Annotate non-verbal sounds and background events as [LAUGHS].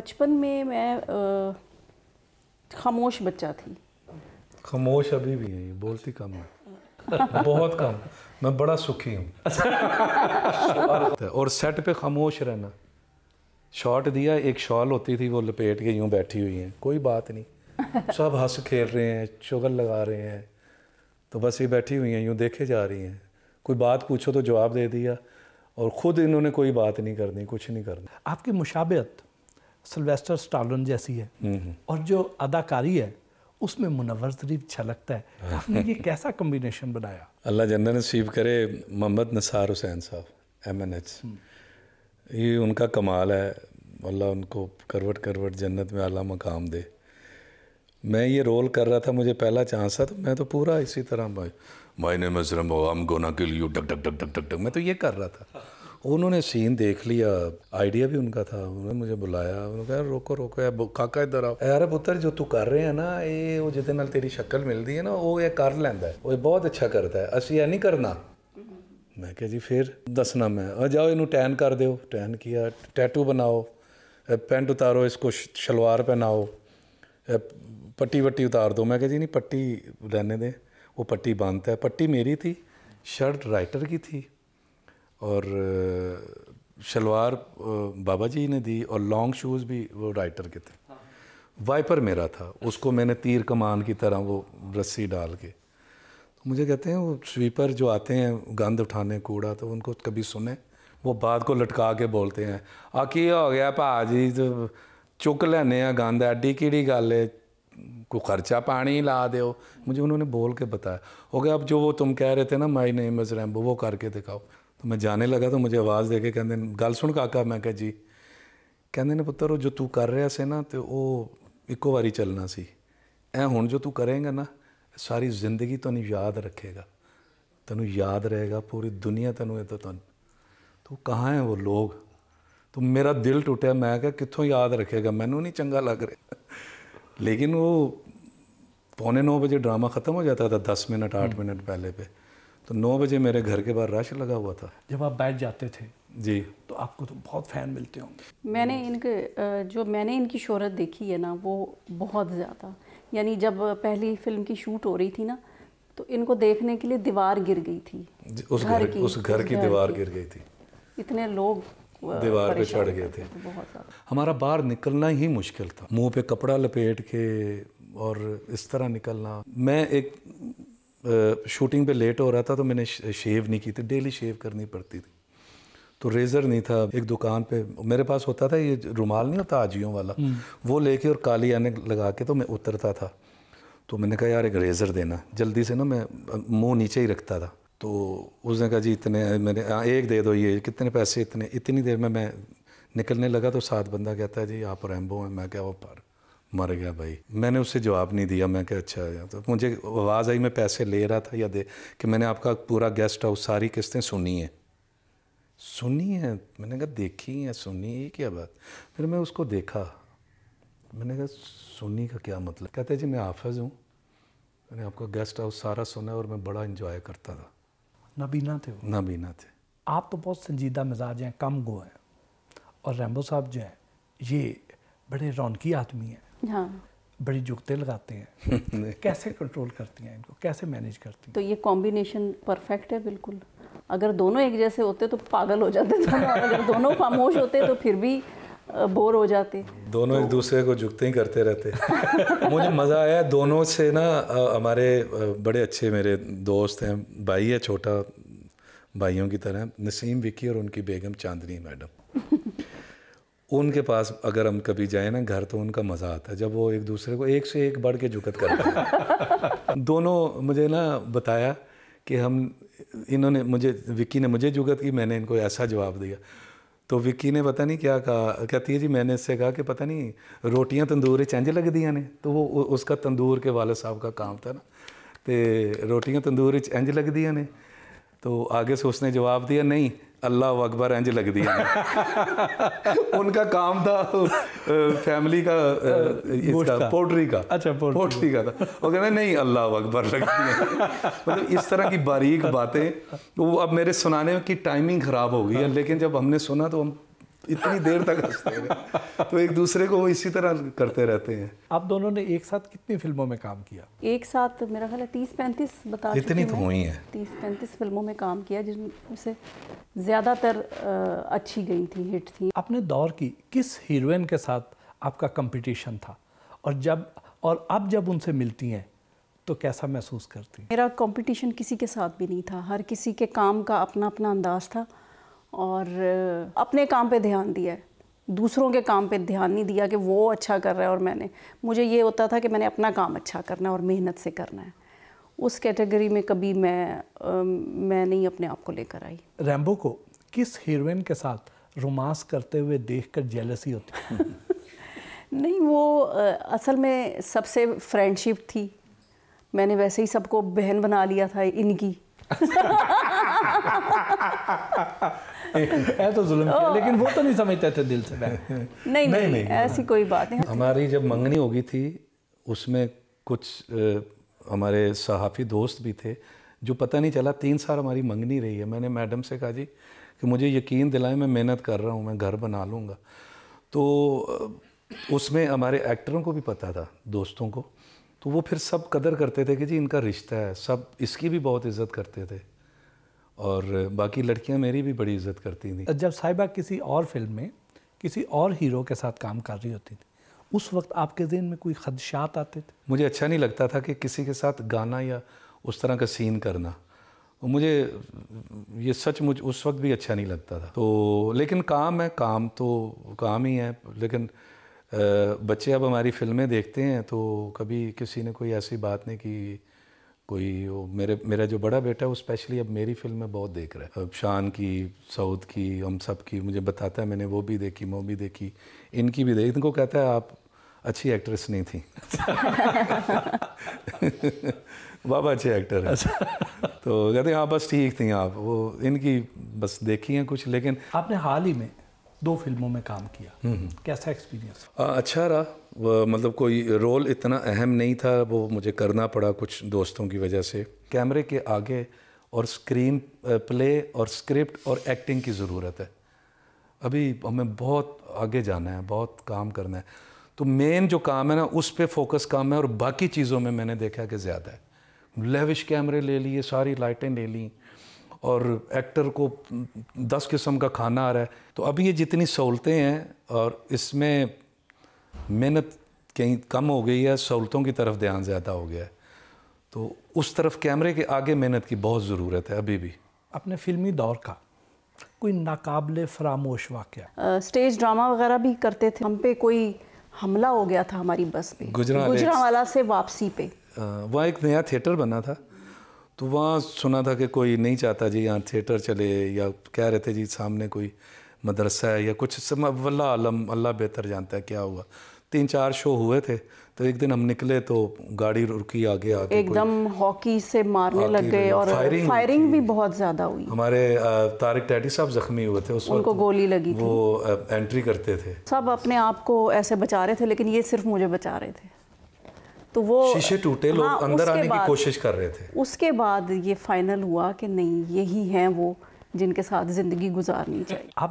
बचपन में मैं खामोश बच्चा थी खामोश अभी भी है बोलती कम है बहुत कम मैं बड़ा सुखी हूँ [LAUGHS] और सेट पे खामोश रहना शॉट दिया एक शॉल होती थी वो लपेट के यूँ बैठी हुई हैं कोई बात नहीं सब हंस खेल रहे हैं चुगल लगा रहे हैं तो बस ये बैठी हुई हैं यूँ देखे जा रही हैं कोई बात पूछो तो जवाब दे दिया और ख़ुद इन्होंने कोई बात नहीं करनी कुछ नहीं करना आपकी मुशाबत सिल्वेस्टर स्टालन जैसी है हम्म, हम्म। और जो अदाकारी है उसमें मुनवर शरीफ छलकता है हाँ। आपने ये कैसा कम्बिनेशन बनाया अल्लाह जन्नत नसीब करे मोहम्मद नसार हुसैन साहब एम एन एच ये उनका कमाल है अल्लाह उनको करवट करवट जन्नत में अला मकाम दे मैं ये रोल कर रहा था मुझे पहला चांस था तो मैं तो पूरा इसी तरह भाई माई नेम इज़ रमो आई गोना के लिए duck duck duck duck duck duck मैं तो ये कर रहा था उन्होंने सीन देख लिया आइडिया भी उनका था उन्होंने मुझे बुलाया उन्होंने कहा रोको रोको ਕਾਕਾ ਇਧਰ ਆ ਯਾਰ ਪੁੱਤਰ ਜੋ ਤੂੰ ਕਰ ਰਿਹਾ ਨਾ ਇਹ ਉਹ ਜਿਹਦੇ ਨਾਲ ਤੇਰੀ ਸ਼ਕਲ ਮਿਲਦੀ ਹੈ ਨਾ ਉਹ ਇਹ ਕਰ ਲੈਂਦਾ ਉਹ ਬਹੁਤ ਅੱਛਾ ਕਰਦਾ ਹੈ ਅਸੀਂ ਇਹ ਨਹੀਂ ਕਰਨਾ ਮੈਂ ਕਿਹਾ ਜੀ ਫਿਰ ਦੱਸਣਾ ਮੈਂ ਆ ਜਾਓ ਇਹਨੂੰ ਟੈਨ ਕਰ ਦਿਓ ਟੈਨ ਕੀਆ ਟੈਟੂ ਬਣਾਓ ਪੈਂਟ ਉਤਾਰੋ ਇਸ ਕੋ ਸ਼ਲਵਾਰ ਪਹਿਨਾਓ ਪੱਟੀ ਵੱਟੀ ਉਤਾਰ ਦਿਓ ਮੈਂ ਕਿਹਾ ਜੀ नहीं पट्टी रहने दे वो पट्टी बांधता है पट्टी मेरी थी शर्ट राइटर की थी और शलवार बाबा जी ने दी और लॉन्ग शूज़ भी वो राइटर के थे वाइपर हाँ। मेरा था उसको मैंने तीर कमान की तरह वो रस्सी डाल के तो मुझे कहते हैं वो स्वीपर जो आते हैं गंद उठाने कूड़ा तो उनको कभी सुने वो बाद को लटका के बोलते हैं आ की हो गया भाजी तो चुक लेने गंद एडी कीड़ी गल है को खर्चा पानी ला दो मुझे उन्होंने बोल के बताया हो गया अब जो वो तुम कह रहे थे ना माई नेम इज़ रैम्बो वो करके दिखाओ तो मैं जाने लगा तो मुझे आवाज़ दे के कहते गल सुन काका मैं कहा जी ਕਹਿੰਦੇ ਨੇ ਪੁੱਤਰ ਉਹ ਜੋ ਤੂੰ ਕਰ ਰਿਹਾ ਸੀ ਨਾ ਤੇ ਉਹ ਇੱਕੋ ਵਾਰੀ ਚੱਲਣਾ ਸੀ ਐ ਹੁਣ ਜੋ ਤੂੰ ਕਰੇਂਗਾ ਨਾ ਸਾਰੀ ਜ਼ਿੰਦਗੀ ਤੁਹਾਨੂੰ ਯਾਦ ਰੱਖੇਗਾ ਤੈਨੂੰ ਯਾਦ ਰਹੇਗਾ ਪੂਰੀ ਦੁਨੀਆ ਤੈਨੂੰ ਇਹ ਤਾਂ ਤਨ ਤੂੰ ਕਹਾਂ ਹੈ ਉਹ ਲੋਗ ਤੂੰ ਮੇਰਾ ਦਿਲ ਟੁੱਟਿਆ ਮੈਂ ਕਿਹਾ ਕਿੱਥੋਂ ਯਾਦ ਰੱਖੇਗਾ ਮੈਨੂੰ ਨਹੀਂ ਚੰਗਾ ਲੱਗ ਰਿਹਾ ਲੇਕਿਨ ਉਹ पौने नौ बजे ड्रामा ख़त्म हो जाता था दस मिनट आठ मिनट पहले पे तो नौ बजे मेरे घर के बाहर रश लगा हुआ था जब आप बैठ जाते थे जी तो आपको तो बहुत फ़ैन मिलते होंगे मैंने इनके जो मैंने इनकी शोहरत देखी है ना वो बहुत ज़्यादा यानी जब पहली फिल्म की शूट हो रही थी ना तो इनको देखने के लिए दीवार गिर गई थी उस घर की उस घर की दीवार गिर गई थी इतने लोग दीवार पे चढ़ गए थे हमारा बाहर निकलना ही मुश्किल था मुंह पे कपड़ा लपेट के और इस तरह निकलना मैं एक शूटिंग पे लेट हो रहा था तो मैंने शेव नहीं की थी डेली शेव करनी पड़ती थी तो रेज़र नहीं था एक दुकान पे मेरे पास होता था ये रुमाल नहीं होता आजियों वाला हम्म। वो लेके और काली आने लगा के तो मैं उतरता था तो मैंने कहा यार एक रेज़र देना जल्दी से ना मैं मुंह नीचे ही रखता था तो उसने कहा जी इतने मैंने आ, हाँ, एक दे दो ये कितने पैसे इतने इतनी देर में मैं निकलने लगा तो सात बंदा कहता है जी आप रैम्बो हैं मैं क्या वो पार्क मर गया भाई मैंने उससे जवाब नहीं दिया मैं क्या अच्छा या तो मुझे आवाज़ आई मैं पैसे ले रहा था या दे कि मैंने आपका पूरा गेस्ट हाउस सारी किस्तें सुनी हैं सुनी है मैंने कहा देखी है सुनी ये क्या बात फिर मैं उसको देखा मैंने कहा सुनी का क्या मतलब कहते जी मैं हाफज हूँ मैंने आपका गेस्ट हाउस सारा सुना और मैं बड़ा इंजॉय करता था नबीना थे नबीना थे आप तो बहुत संजीदा मिजाज हैं कम गो हैं और रैम्बो साहब जो हैं ये बड़े रौनकी आदमी हैं हाँ। बड़ी जुगते लगाते हैं [LAUGHS] कैसे कंट्रोल करती हैं इनको कैसे मैनेज करती हैं तो ये कॉम्बिनेशन परफेक्ट है बिल्कुल अगर दोनों एक जैसे होते तो पागल हो जाते अगर दोनों खामोश होते तो फिर भी बोर हो जाते दोनों तो... एक दूसरे को जुगते ही करते रहते [LAUGHS] मुझे मज़ा आया दोनों से ना हमारे बड़े अच्छे मेरे दोस्त हैं भाई है छोटा भाइयों की तरह नसीम विक्की और उनकी बेगम चांदनी मैडम उनके पास अगर हम कभी जाए ना घर तो उनका मज़ा आता है जब वो एक दूसरे को एक से एक बढ़ के जुकत करते हैं [LAUGHS] दोनों मुझे ना बताया कि हम इन्होंने मुझे विक्की ने मुझे जुगत की मैंने इनको ऐसा जवाब दिया तो विक्की ने पता नहीं क्या कहा कहती है जी मैंने इससे कहा कि पता नहीं रोटियां तंदूर चंज लग दिया ने तो वो उसका तंदूर के वाले साहब का काम था ना तो रोटियां तंदूर चंज दिया ने तो आगे से उसने जवाब दिया नहीं अल्लाह अकबर इंज लगती है उनका काम था फैमिली का इसका पोल्ट्री का अच्छा पोल्ट्री का था वो कहते नहीं अल्लाह अकबर लगती है मतलब इस तरह की बारीक बातें वो अब मेरे सुनाने की टाइमिंग ख़राब हो गई है लेकिन जब हमने सुना तो हम इतनी देर तक हंसते हैं तो एक दूसरे को वो इसी तरह करते रहते हैं आप दोनों ने एक साथ कितनी फिल्मों में काम किया एक साथ तो मेरा ख्याल है तीस पैंतीस बता इतनी तो हुई है तीस पैंतीस फिल्मों में काम किया जिनसे ज़्यादातर अच्छी गई थी हिट थी अपने दौर की किस हीरोइन के साथ आपका कंपटीशन था और जब और अब जब उनसे मिलती हैं तो कैसा महसूस करती मेरा कंपटीशन किसी के साथ भी नहीं था हर किसी के काम का अपना अपना अंदाज था और अपने काम पे ध्यान दिया है दूसरों के काम पे ध्यान नहीं दिया कि वो अच्छा कर रहा है और मैंने मुझे ये होता था कि मैंने अपना काम अच्छा करना है और मेहनत से करना है उस कैटेगरी में कभी मैं आ, मैं नहीं अपने आप को लेकर आई रैम्बो को किस हीरोइन के साथ रोमांस करते हुए देख कर जेलसी होती [LAUGHS] नहीं वो आ, असल में सबसे फ्रेंडशिप थी मैंने वैसे ही सबको बहन बना लिया था इनकी [LAUGHS] [LAUGHS] है तो जुल्म किया लेकिन वो तो नहीं समझते थे दिल से नहीं नहीं, नहीं, नहीं ऐसी कोई बात नहीं हमारी जब मंगनी होगी थी उसमें कुछ हमारे सहाफ़ी दोस्त भी थे जो पता नहीं चला तीन साल हमारी मंगनी रही है मैंने मैडम से कहा जी कि मुझे यकीन दिलाए मैं मेहनत कर रहा हूँ मैं घर बना लूँगा तो उसमें हमारे एक्टरों को भी पता था दोस्तों को तो वो फिर सब कदर करते थे कि जी इनका रिश्ता है सब इसकी भी बहुत इज्जत करते थे और बाकी लड़कियां मेरी भी बड़ी इज्जत करती थी जब साहिबा किसी और फिल्म में किसी और हीरो के साथ काम कर रही होती थी उस वक्त आपके दिन में कोई खदशात आते थे मुझे अच्छा नहीं लगता था कि किसी के साथ गाना या उस तरह का सीन करना मुझे ये सच मुझ उस वक्त भी अच्छा नहीं लगता था तो लेकिन काम है काम तो काम ही है लेकिन बच्चे अब हमारी फिल्में देखते हैं तो कभी किसी ने कोई ऐसी बात नहीं की कोई वो मेरे मेरा जो बड़ा बेटा है वो स्पेशली अब मेरी फिल्म में बहुत देख रहा है अब शान की सऊद की हम सब की मुझे बताता है मैंने वो भी देखी वो भी देखी इनकी भी देखी इनको कहता है आप अच्छी एक्ट्रेस नहीं थी [LAUGHS] बाबा अच्छे एक्टर है अच्छा। तो कहते हैं हाँ बस ठीक थी आप वो इनकी बस देखी हैं कुछ लेकिन आपने हाल ही में दो फिल्मों में काम किया कैसा एक्सपीरियंस अच्छा रहा मतलब कोई रोल इतना अहम नहीं था वो मुझे करना पड़ा कुछ दोस्तों की वजह से कैमरे के आगे और स्क्रीन प्ले और स्क्रिप्ट और एक्टिंग की ज़रूरत है अभी हमें बहुत आगे जाना है बहुत काम करना है तो मेन जो काम है ना उस पर फोकस काम है और बाकी चीज़ों में मैंने देखा कि ज़्यादा है लेविश कैमरे ले लिए सारी लाइटें ले ली और एक्टर को दस किस्म का खाना आ रहा है तो अभी ये जितनी सहूलतें हैं और इसमें मेहनत कहीं कम हो गई है सहूलतों की तरफ ध्यान ज़्यादा हो गया है तो उस तरफ कैमरे के आगे मेहनत की बहुत ज़रूरत है अभी भी अपने फिल्मी दौर का कोई नाकबले फरामोश वाक़ स्टेज ड्रामा वगैरह भी करते थे हम पे कोई हमला हो गया था हमारी बस पे गुजरा वाला से वापसी पे वहाँ एक नया थिएटर बना था तो वहाँ सुना था कि कोई नहीं चाहता जी यहाँ थिएटर चले या कह रहे थे जी सामने कोई मदरसा है या कुछ वल्ला आलम अल्लाह बेहतर जानता है क्या हुआ तीन चार शो हुए थे तो एक दिन हम निकले तो गाड़ी रुकी आगे आगे एकदम हॉकी से मारने लग गए और फायरिंग, फायरिंग भी बहुत ज़्यादा हुई हमारे तारिक टैटी साहब जख्मी हुए थे उस उनको गोली लगी वो एंट्री करते थे सब अपने आप को ऐसे बचा रहे थे लेकिन ये सिर्फ मुझे बचा रहे थे तो वो शीशे टूटे लोग हाँ, अंदर आने की कोशिश कर रहे थे उसके बाद ये फाइनल हुआ कि नहीं यही हैं वो जिनके साथ ज़िंदगी गुजारनी चाहिए अब